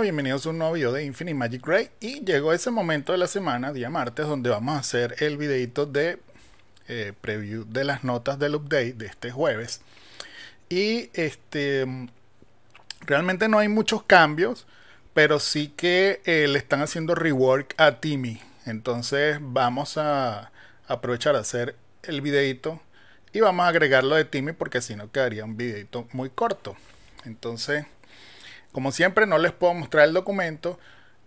bienvenidos a un nuevo video de Infinite Magic Ray y llegó ese momento de la semana, día martes, donde vamos a hacer el videito de eh, preview de las notas del update de este jueves y este realmente no hay muchos cambios, pero sí que eh, le están haciendo rework a Timmy, entonces vamos a aprovechar a hacer el videito y vamos a agregarlo lo de Timmy porque si no quedaría un videito muy corto, entonces como siempre, no les puedo mostrar el documento.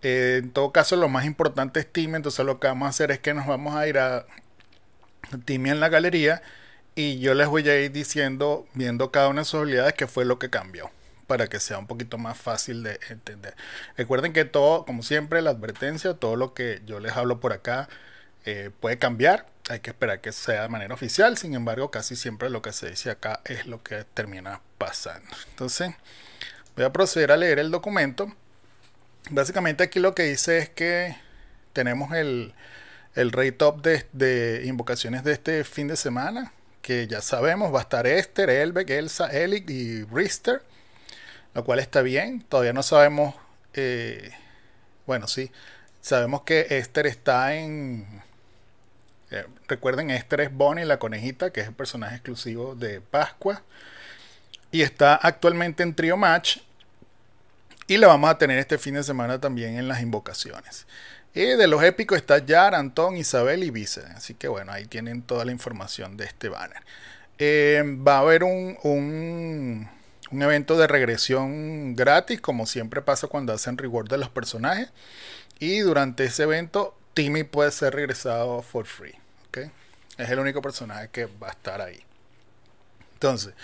Eh, en todo caso, lo más importante es Timmy. Entonces, lo que vamos a hacer es que nos vamos a ir a Timmy en la galería y yo les voy a ir diciendo, viendo cada una de sus habilidades, qué fue lo que cambió para que sea un poquito más fácil de entender. Recuerden que todo, como siempre, la advertencia, todo lo que yo les hablo por acá eh, puede cambiar. Hay que esperar que sea de manera oficial. Sin embargo, casi siempre lo que se dice acá es lo que termina pasando. Entonces, Voy a proceder a leer el documento. Básicamente aquí lo que dice es que tenemos el, el rate top de, invocaciones de este fin de semana, que ya sabemos, va a estar Esther, Elbeck, Elsa, Elic y Brister, lo cual está bien. Todavía no sabemos, eh, bueno, sí, sabemos que Esther está en... Eh, recuerden, Esther es Bonnie, la conejita, que es el personaje exclusivo de Pascua. Y está actualmente en Trio Match y la vamos a tener este fin de semana también en las invocaciones. Y de los épicos está Yar, Antón, Isabel y Vice. Así que bueno, ahí tienen toda la información de este banner. Eh, va a haber un, un, evento de regresión gratis, como siempre pasa cuando hacen reward de los personajes. Y durante ese evento, Timmy puede ser regresado for free. ¿okay? Es el único personaje que va a estar ahí. Entonces,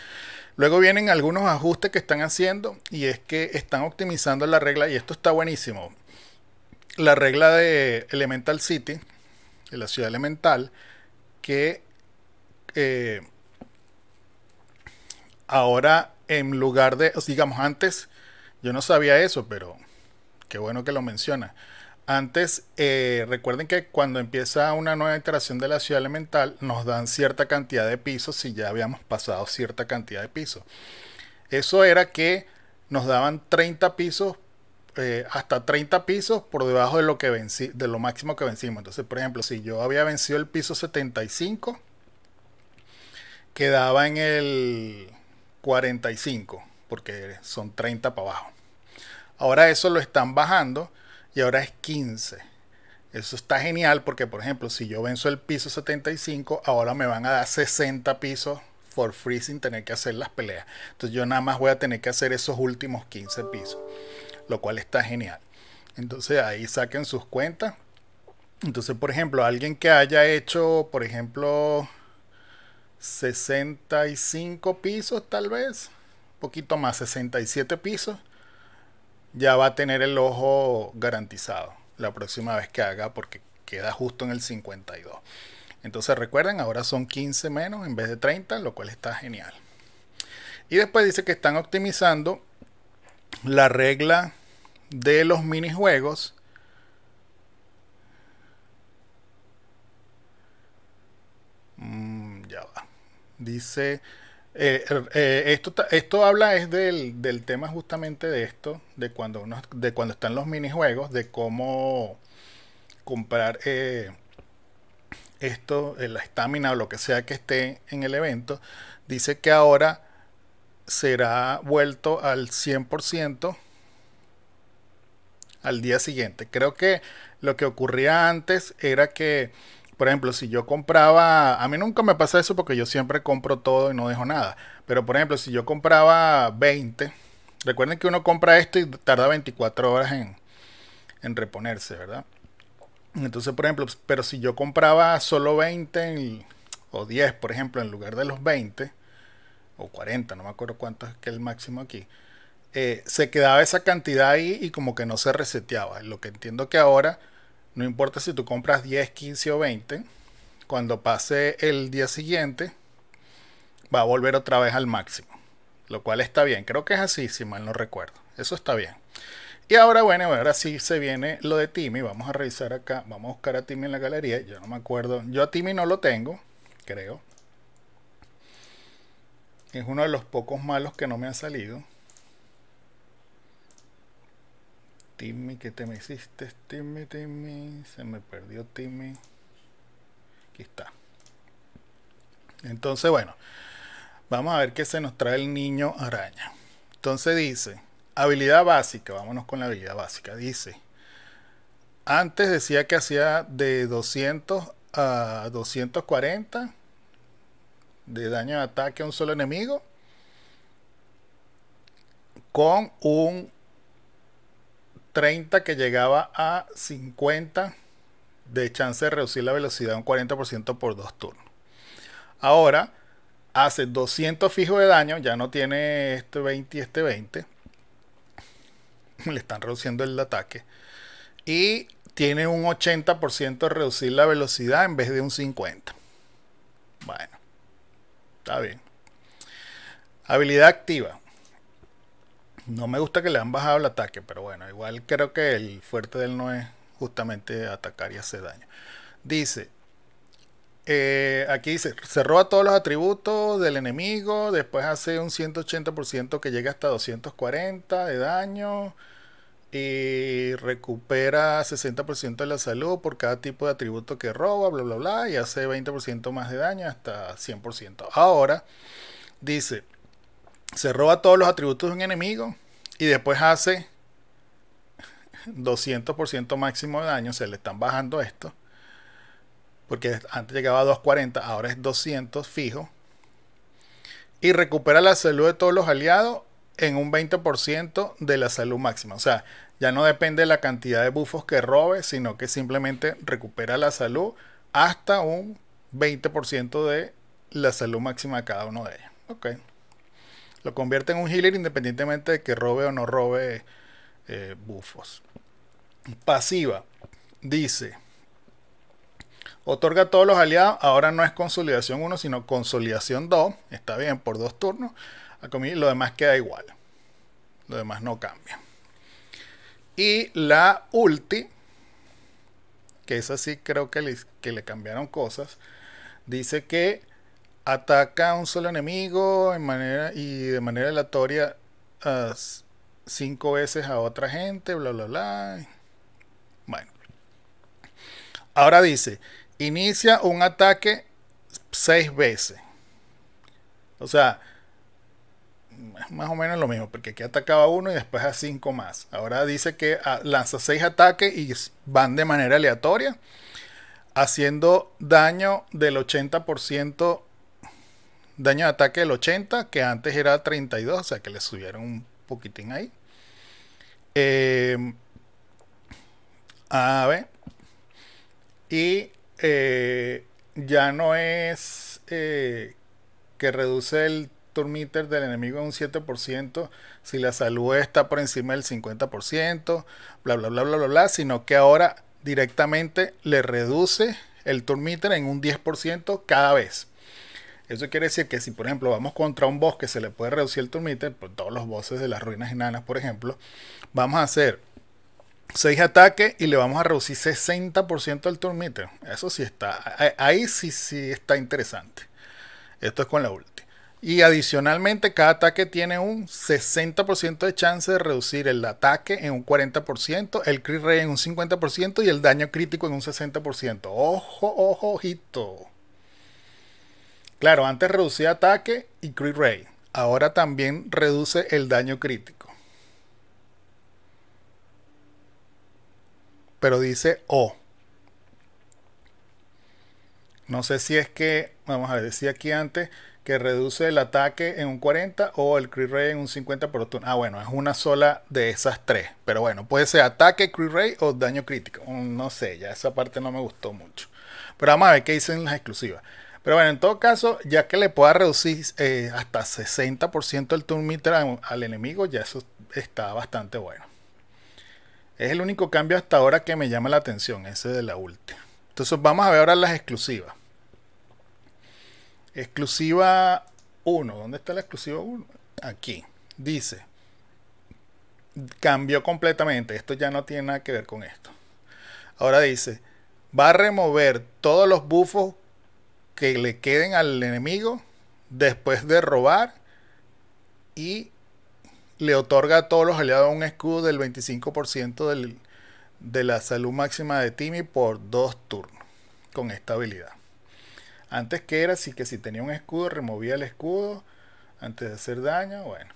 Luego vienen algunos ajustes que están haciendo y es que están optimizando la regla y esto está buenísimo. La regla de Elemental City, de la ciudad elemental, que eh, ahora en lugar de, digamos antes, yo no sabía eso, pero qué bueno que lo menciona. Antes, eh, recuerden que cuando empieza una nueva iteración de la ciudad elemental, nos dan cierta cantidad de pisos si ya habíamos pasado cierta cantidad de pisos. Eso era que nos daban 30 pisos, eh, hasta 30 pisos por debajo de lo, que vencí, de lo máximo que vencimos. Entonces, por ejemplo, si yo había vencido el piso 75, quedaba en el 45, porque son 30 para abajo. Ahora eso lo están bajando y ahora es 15. Eso está genial porque, por ejemplo, si yo venzo el piso 75, ahora me van a dar 60 pisos for free sin tener que hacer las peleas. Entonces yo nada más voy a tener que hacer esos últimos 15 pisos, lo cual está genial. Entonces ahí saquen sus cuentas. Entonces, por ejemplo, alguien que haya hecho, por ejemplo, 65 pisos tal vez, Un poquito más, 67 pisos ya va a tener el ojo garantizado la próxima vez que haga porque queda justo en el 52. Entonces recuerden, ahora son 15 menos en vez de 30, lo cual está genial. Y después dice que están optimizando la regla de los minijuegos. Mm, ya va. Dice eh, eh, eh, esto, esto habla es del, tema justamente de esto, de cuando, de cuando están los minijuegos, de cómo comprar esto, la estamina o lo que sea que esté en el evento. Dice que ahora será vuelto al 100% al día siguiente. Creo que lo que ocurría antes era que por ejemplo, si yo compraba, a mí nunca me pasa eso porque yo siempre compro todo y no dejo nada, pero por ejemplo, si yo compraba 20, recuerden que uno compra esto y tarda 24 horas en, en reponerse, ¿verdad? Entonces, por ejemplo, pero si yo compraba solo 20 o 10, por ejemplo, en lugar de los 20, o 40, no me acuerdo cuánto es que el máximo aquí, eh, se quedaba esa cantidad ahí y como que no se reseteaba. Lo que entiendo que ahora no importa si tú compras 10, 15 o 20, cuando pase el día siguiente, va a volver otra vez al máximo. Lo cual está bien, creo que es así, si mal no recuerdo. Eso está bien. Y ahora, bueno, ahora sí se viene lo de Timmy. Vamos a revisar acá. Vamos a buscar a Timmy en la galería. Yo no me acuerdo. Yo a Timmy no lo tengo, creo. Es uno de los pocos malos que no me han salido. Timmy, ¿qué te me hiciste? Timmy, Timmy. Se me perdió Timmy. Aquí está. Entonces, bueno, vamos a ver qué se nos trae el niño araña. Entonces dice, habilidad básica, vámonos con la habilidad básica. Dice, antes decía que hacía de 200 a 240 de daño de ataque a un solo enemigo con un 30 que llegaba a 50 de chance de reducir la velocidad un 40% por dos turnos. Ahora hace 200 fijos de daño, ya no tiene este 20 y este 20. Le están reduciendo el ataque. Y tiene un 80% de reducir la velocidad en vez de un 50. Bueno, está bien. Habilidad activa. No me gusta que le han bajado el ataque, pero bueno, igual creo que el fuerte de él no es justamente atacar y hacer daño. Dice, eh, aquí dice, se roba todos los atributos del enemigo, después hace un 180% que llega hasta 240 de daño y recupera 60% de la salud por cada tipo de atributo que roba, bla, bla, bla, y hace 20% más de daño hasta 100%. Ahora, dice, se roba todos los atributos de un enemigo y después hace 200% máximo de daño. Se le están bajando esto. Porque antes llegaba a 240, ahora es 200 fijo. Y recupera la salud de todos los aliados en un 20% de la salud máxima. O sea, ya no depende de la cantidad de bufos que robe, sino que simplemente recupera la salud hasta un 20% de la salud máxima de cada uno de ellos. ok lo convierte en un healer independientemente de que robe o no robe eh, bufos. Pasiva dice: Otorga a todos los aliados. Ahora no es consolidación 1, sino consolidación 2. Está bien, por dos turnos. Lo demás queda igual. Lo demás no cambia. Y la ulti, que esa sí creo que que le cambiaron cosas, dice que Ataca a un solo enemigo en manera, y de manera aleatoria cinco veces a otra gente, bla, bla, bla. Bueno. Ahora dice, inicia un ataque seis veces. O sea, más o menos lo mismo, porque aquí atacaba uno y después a cinco más. Ahora dice que ah, lanza seis ataques y van de manera aleatoria, haciendo daño del 80% daño de ataque del 80, que antes era 32, o sea que le subieron un poquitín ahí. Em, a ver. Y eh, ya no es eh, que reduce el turn del enemigo en un 7% si la salud está por encima del 50%, bla, bla, bla, bla, bla, bla, sino que ahora directamente le reduce el turn en un 10% cada vez. Eso quiere decir que si, por ejemplo, vamos contra un boss que se le puede reducir el turmiter, por pues, todos los bosses de las ruinas enanas, por ejemplo, vamos a hacer 6 ataques y le vamos a reducir 60% del meter. Eso sí está, ahí sí, sí está interesante. Esto es con la ulti. Y adicionalmente, cada ataque tiene un 60% de chance de reducir el ataque en un 40%, el crit rate en un 50% y el daño crítico en un 60%. Ojo, ojo, ojito. Claro, antes reducía ataque y crit rate. Ahora también reduce el daño crítico. Pero dice O. No sé si es que, vamos a ver, decía aquí antes que reduce el ataque en un 40 o el crit rate en un 50 por turno. Ah, bueno, es una sola de esas tres. Pero bueno, puede ser ataque, crit rate o daño crítico. Mm, no sé, ya esa parte no me gustó mucho. Pero vamos a ver qué dicen las exclusivas. Pero bueno, en todo caso, ya que le pueda reducir eh, hasta 60% el turn meter al enemigo, ya eso está bastante bueno. Es el único cambio hasta ahora que me llama la atención, ese de la última. Entonces vamos a ver ahora las exclusivas. Exclusiva 1. ¿Dónde está la exclusiva 1? Aquí. Dice. Cambió completamente. Esto ya no tiene nada que ver con esto. Ahora dice. Va a remover todos los bufos que le queden al enemigo después de robar y le otorga a todos los aliados un escudo del 25% de la salud máxima de Timmy por dos turnos con esta habilidad. Antes que era así que si tenía un escudo removía el escudo antes de hacer daño, bueno.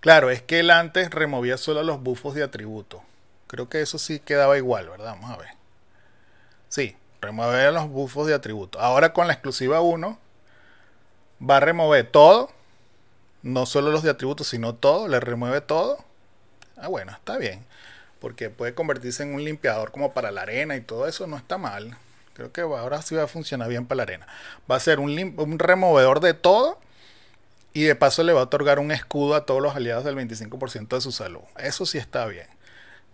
Claro, es que él antes removía solo los buffos de atributo. Creo que eso sí quedaba igual, ¿verdad? Vamos a ver. Sí, Remover los bufos de atributos. Ahora con la exclusiva 1 va a remover todo. No solo los de atributos, sino todo. Le remueve todo. Ah, bueno, está bien. Porque puede convertirse en un limpiador como para la arena y todo eso. No está mal. Creo que ahora sí va a funcionar bien para la arena. Va a ser un, removedor de todo. Y de paso le va a otorgar un escudo a todos los aliados del 25% de su salud. Eso sí está bien.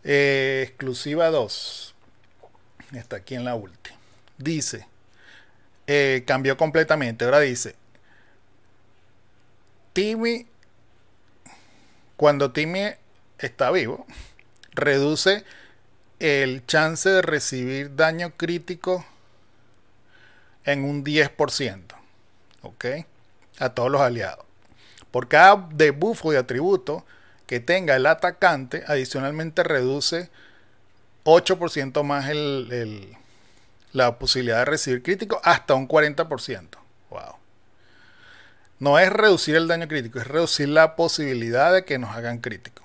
Eh, exclusiva 2. Está aquí en la última dice, eh, cambió completamente. Ahora dice, Timmy, cuando Timmy está vivo, reduce el chance de recibir daño crítico en un 10%. ¿Ok? A todos los aliados. Por cada debuffo y atributo que tenga el atacante, adicionalmente reduce 8% más el la posibilidad de recibir crítico hasta un 40%. Wow. No es reducir el daño crítico, es reducir la posibilidad de que nos hagan crítico.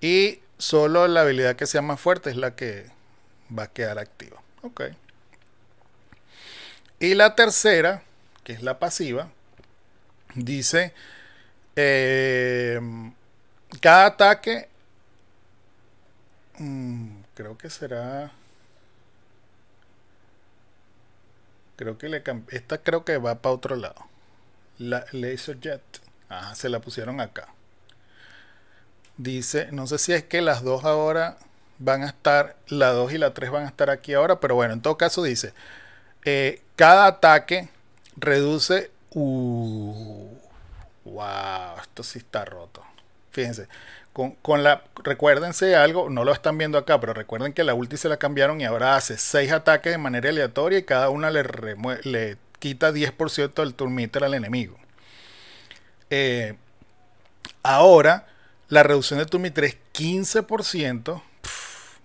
Y solo la habilidad que sea más fuerte es la que va a quedar activa. Ok. Y la tercera, que es la pasiva, dice, eh, cada ataque, mm, creo que será Creo que le esta creo que va para otro lado. La LaserJet. Ajá, se la pusieron acá. Dice, no sé si es que las dos ahora van a estar, la 2 y la 3 van a estar aquí ahora, pero bueno, en todo caso dice, eh, cada ataque reduce... Uh, wow, esto sí está roto. Fíjense, con, la, recuérdense algo, no lo están viendo acá, pero recuerden que la ulti se la cambiaron y ahora hace 6 ataques de manera aleatoria y cada una le, quita 10% del turmiter al enemigo. Eh, ahora, la reducción de turmiter es 15%,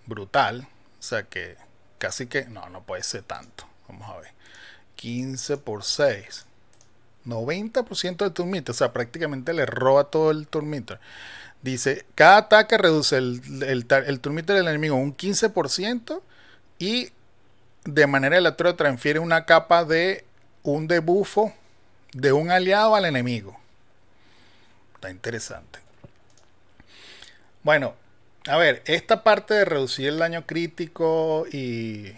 brutal, o sea que casi que, no, no puede ser tanto, vamos a ver, 15 por 6, 90% de turmiter, o sea, prácticamente le roba todo el turmiter. Dice, cada ataque reduce el, el, del enemigo un 15% y de manera aleatoria transfiere una capa de un debufo de un aliado al enemigo. Está interesante. Bueno, a ver, esta parte de reducir el daño crítico y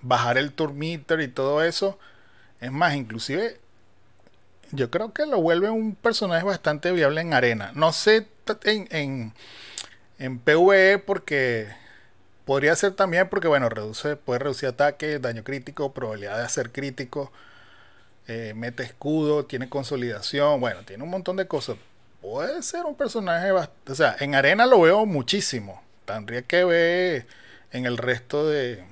bajar el turn y todo eso, es más, inclusive yo creo que lo vuelve un personaje bastante viable en arena. No sé en, en, PvE porque podría ser también porque, bueno, reduce, puede reducir ataque, daño crítico, probabilidad de hacer crítico, eh, mete escudo, tiene consolidación, bueno, tiene un montón de cosas. Puede ser un personaje bastante. O sea, en arena lo veo muchísimo. Tendría que ver en el resto de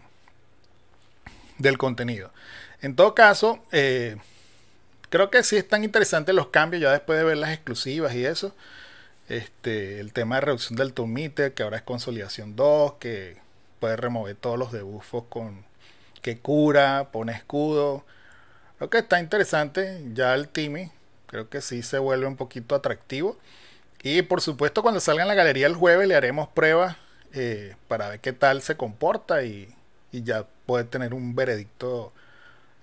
del contenido. En todo caso, eh, creo que sí tan interesante los cambios ya después de ver las exclusivas y eso. Este, el tema de reducción del tomite, que ahora es consolidación 2, que puede remover todos los debufos, con que cura, pone escudo. lo que está interesante ya el timi Creo que sí se vuelve un poquito atractivo. Y por supuesto cuando salga en la galería el jueves le haremos pruebas eh, para ver qué tal se comporta y, ya puede tener un veredicto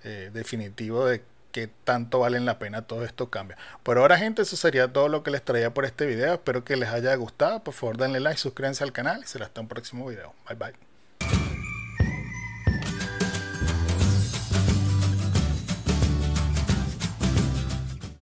eh, definitivo de que tanto valen la pena todo esto cambia. Por ahora, gente, eso sería todo lo que les traía por este video. Espero que les haya gustado. Por favor, denle like, suscríbanse al canal y será hasta un próximo video. Bye bye.